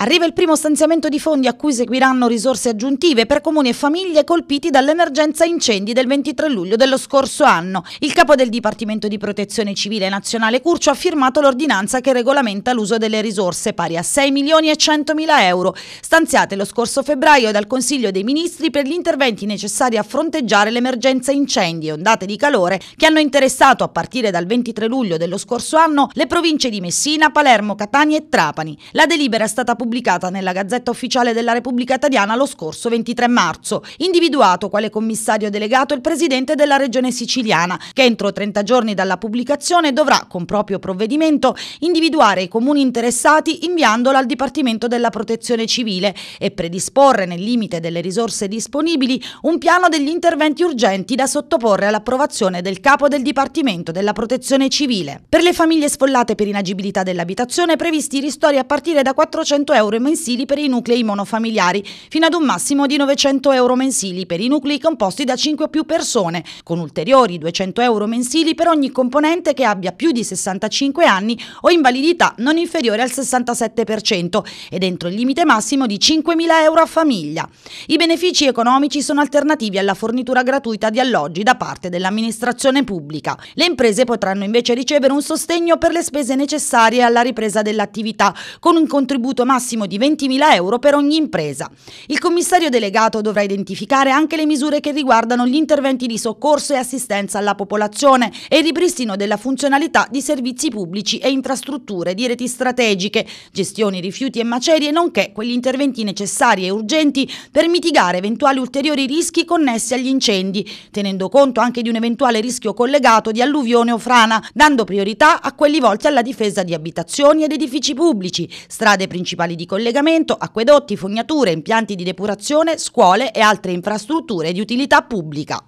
Arriva il primo stanziamento di fondi a cui seguiranno risorse aggiuntive per comuni e famiglie colpiti dall'emergenza incendi del 23 luglio dello scorso anno. Il capo del Dipartimento di Protezione Civile Nazionale Curcio ha firmato l'ordinanza che regolamenta l'uso delle risorse pari a 6 milioni e 100 mila euro, stanziate lo scorso febbraio dal Consiglio dei Ministri per gli interventi necessari a fronteggiare l'emergenza incendi e ondate di calore che hanno interessato a partire dal 23 luglio dello scorso anno le province di Messina, Palermo, Catania e Trapani. La delibera è stata pubblicata pubblicata nella Gazzetta Ufficiale della Repubblica Italiana lo scorso 23 marzo, individuato quale commissario delegato il presidente della Regione Siciliana, che entro 30 giorni dalla pubblicazione dovrà, con proprio provvedimento, individuare i comuni interessati inviandolo al Dipartimento della Protezione Civile e predisporre, nel limite delle risorse disponibili, un piano degli interventi urgenti da sottoporre all'approvazione del capo del Dipartimento della Protezione Civile. Per le famiglie sfollate per inagibilità dell'abitazione previsti ristori a partire da 400 euro euro mensili per i nuclei monofamiliari, fino ad un massimo di 900 euro mensili per i nuclei composti da 5 o più persone, con ulteriori 200 euro mensili per ogni componente che abbia più di 65 anni o invalidità non inferiore al 67% e dentro il limite massimo di 5.000 euro a famiglia. I benefici economici sono alternativi alla fornitura gratuita di alloggi da parte dell'amministrazione pubblica. Le imprese potranno invece ricevere un sostegno per le spese necessarie alla ripresa dell'attività, con un contributo massimo massimo di 20.000 euro per ogni impresa. Il commissario delegato dovrà identificare anche le misure che riguardano gli interventi di soccorso e assistenza alla popolazione e il ripristino della funzionalità di servizi pubblici e infrastrutture di reti strategiche, gestioni rifiuti e macerie, nonché quegli interventi necessari e urgenti per mitigare eventuali ulteriori rischi connessi agli incendi, tenendo conto anche di un eventuale rischio collegato di alluvione o frana, dando priorità a quelli volti alla difesa di abitazioni ed edifici pubblici, strade principali di collegamento, acquedotti, fognature, impianti di depurazione, scuole e altre infrastrutture di utilità pubblica.